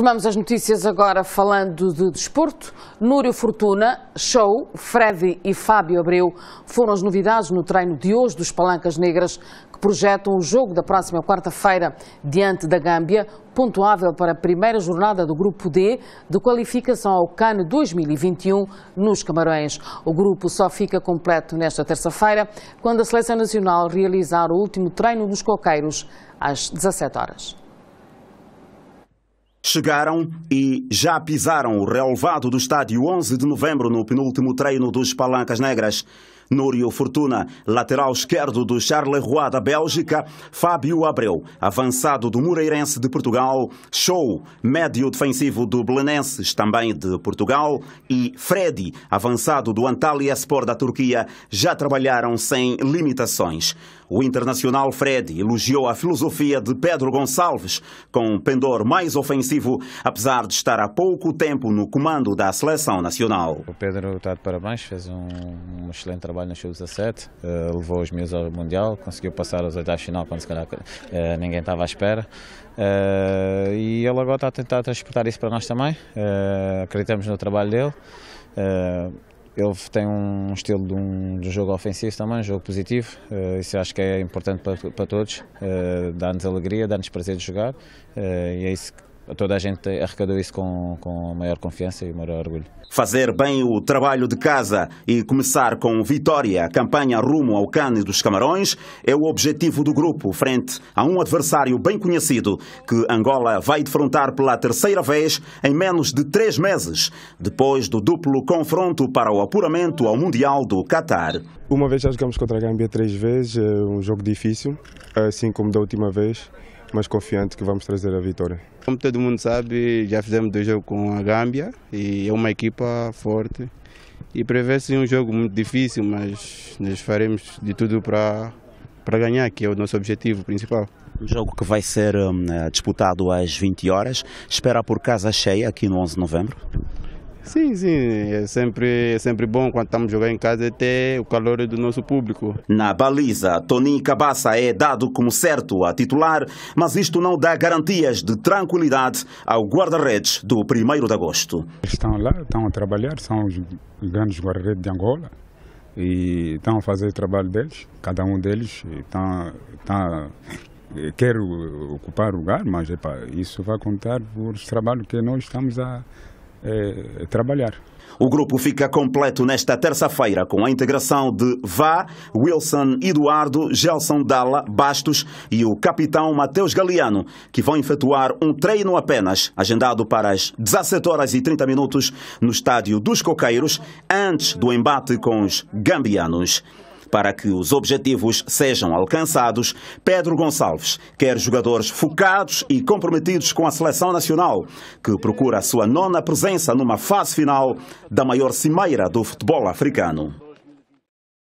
Retomamos as notícias agora falando de desporto. Núrio Fortuna, Show, Freddy e Fábio Abreu foram as novidades no treino de hoje dos Palancas Negras, que projetam o jogo da próxima quarta-feira diante da Gâmbia, pontuável para a primeira jornada do Grupo D de qualificação ao CAN 2021 nos Camarões. O grupo só fica completo nesta terça-feira, quando a Seleção Nacional realizar o último treino dos coqueiros às 17 horas. Chegaram e já pisaram o relevado do estádio 11 de novembro no penúltimo treino dos Palancas Negras. Núrio Fortuna, lateral esquerdo do Charleroi da Bélgica, Fábio Abreu, avançado do Moreirense de Portugal, Show, médio defensivo do Belenenses, também de Portugal, e Freddy, avançado do Antalya Sport da Turquia, já trabalharam sem limitações. O internacional Fred elogiou a filosofia de Pedro Gonçalves, com um pendor mais ofensivo, apesar de estar há pouco tempo no comando da seleção nacional. O Pedro está de parabéns, fez um, um excelente trabalho trabalho na Sub-17, uh, levou os meus ao Mundial, conseguiu passar os oitavos final quando se calhar uh, ninguém estava à espera. Eh, e ele agora está a tentar transportar isso para nós também. Eh, acreditamos no trabalho dele. ele tem um estilo de um, de um, jogo ofensivo também, um jogo positivo. isso acho que é importante para, para todos. dá-nos alegria, dá-nos prazer de jogar. e é isso que toda a gente arrecadou isso com, com maior confiança e maior orgulho. Fazer bem o trabalho de casa e começar com vitória campanha rumo ao Cane dos Camarões é o objetivo do grupo, frente a um adversário bem conhecido que Angola vai defrontar pela terceira vez em menos de três meses, depois do duplo confronto para o apuramento ao Mundial do Catar. Uma vez já jogamos contra a Gâmbia três vezes, é um jogo difícil, assim como da última vez mais confiante que vamos trazer a vitória. Como todo mundo sabe, já fizemos dois jogos com a Gâmbia e é uma equipa forte. E prevê-se um jogo muito difícil, mas nós faremos de tudo para, para ganhar, que é o nosso objetivo principal. Um jogo que vai ser hum, eh, disputado às 20 horas. Espera por casa cheia aqui no 11 de novembro? Sim, sim, é sempre, é sempre bom quando estamos jogando em casa é ter o calor do nosso público. Na baliza, Toninho Cabaça é dado como certo a titular, mas isto não dá garantias de tranquilidade ao guarda-redes do 1 de agosto. Estão lá, estão a trabalhar, são os grandes guarda-redes de Angola e estão a fazer o trabalho deles, cada um deles está, está eh, quer ocupar o lugar, mas epa, isso vai contar por trabalho que nós estamos a é, trabalhar. O grupo fica completo nesta terça-feira com a integração de Vá, Wilson Eduardo, Gelson Dalla, Bastos e o capitão Mateus Galeano, que vão efetuar um treino apenas, agendado para as 17 horas e 30 minutos no estádio dos Coqueiros, antes do embate com os gambianos. Para que os objetivos sejam alcançados, Pedro Gonçalves quer jogadores focados e comprometidos com a seleção nacional, que procura a sua nona presença numa fase final da maior cimeira do futebol africano.